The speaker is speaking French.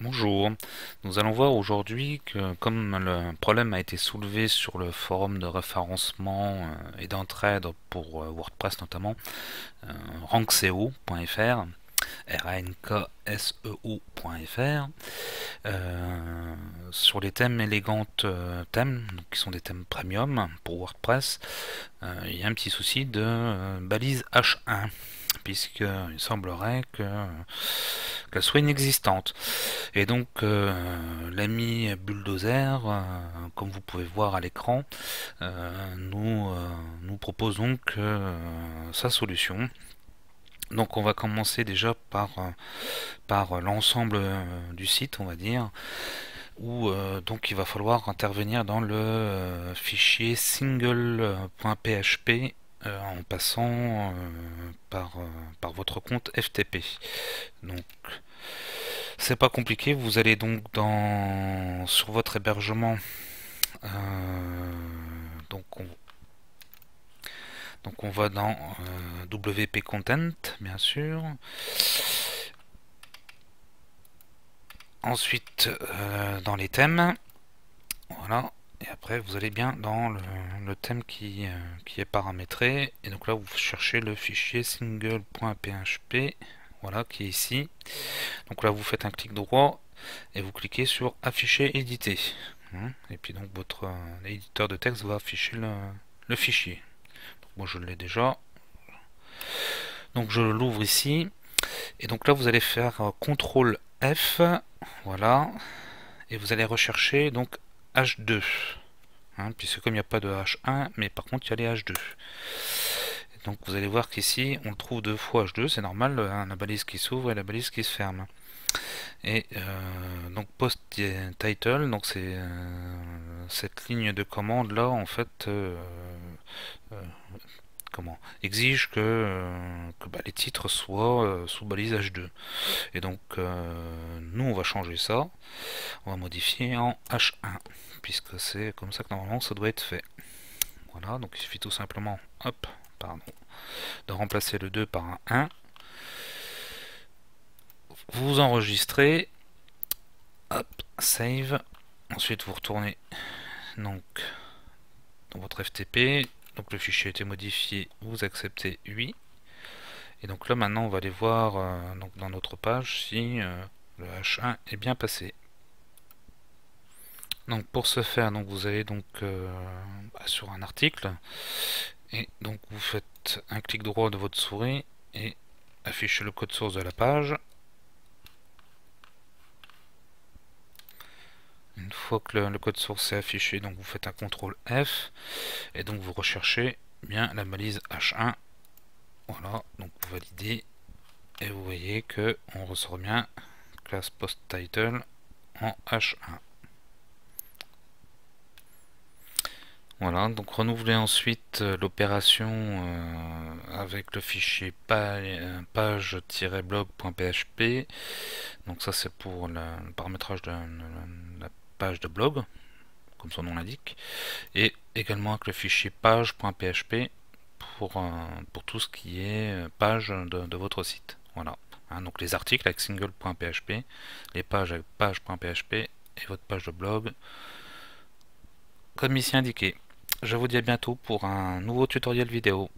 Bonjour, nous allons voir aujourd'hui que comme le problème a été soulevé sur le forum de référencement euh, et d'entraide pour euh, WordPress notamment, rankseo.fr, euh, rankseo.fr, e sur les thèmes élégantes thèmes, qui sont des thèmes premium pour WordPress, il y a un petit souci de balise H1, puisqu'il semblerait que qu'elle soit inexistante. Et donc euh, l'ami Bulldozer, euh, comme vous pouvez voir à l'écran, euh, nous, nous proposons donc sa solution. Donc on va commencer déjà par, par l'ensemble du site, on va dire où donc il va falloir intervenir dans le fichier single.php en passant par, par votre compte FTP. Donc c'est pas compliqué, vous allez donc dans sur votre hébergement. Euh, donc, on, donc on va dans euh, WP Content, bien sûr. Ensuite, euh, dans les thèmes. Voilà. Et après, vous allez bien dans le, thème qui, qui est paramétré. Et donc là, vous cherchez le fichier single.php. Voilà, qui est ici. Donc là, vous faites un clic droit et vous cliquez sur afficher éditer. Hein et puis donc votre euh, éditeur de texte va afficher le, fichier. moi je l'ai déjà. Donc je l'ouvre ici. Et donc là vous allez faire euh, CTRL F. Voilà. Et vous allez rechercher donc H2. Hein, puisque comme il n'y a pas de H1, mais par contre il y a les H2. Donc vous allez voir qu'ici, on le trouve deux fois H2, c'est normal, hein, la balise qui s'ouvre et la balise qui se ferme. Et euh, donc post title, donc c'est euh, cette ligne de commande là en fait euh, comment exige que, bah, les titres soient sous balise H2. Et donc nous on va changer ça, on va modifier en H1 puisque c'est comme ça que normalement ça doit être fait. Voilà, donc il suffit tout simplement hop de remplacer le 2 par un 1. Vous enregistrez, hop, save, ensuite vous retournez donc dans votre FTP, donc le fichier a été modifié, vous acceptez oui. Et donc là maintenant on va aller voir euh, donc dans notre page si euh, le H1 est bien passé. Donc pour ce faire, donc vous allez donc euh, bah, sur un article et donc vous faites un clic droit de votre souris et affichez le code source de la page une fois que le, code source est affiché donc vous faites un CTRL F et donc vous recherchez bien la balise H1 voilà donc vous validez et vous voyez que on ressort bien classe post title en H1 Voilà, donc renouveler ensuite euh, l'opération euh, avec le fichier euh, page-blog.php. Donc ça c'est pour le paramétrage de la page de blog, comme son nom l'indique. Et également avec le fichier page.php pour, pour tout ce qui est page de, votre site. Voilà. Hein, donc les articles avec single.php, les pages avec page.php et votre page de blog comme ici indiqué je vous dis à bientôt pour un nouveau tutoriel vidéo.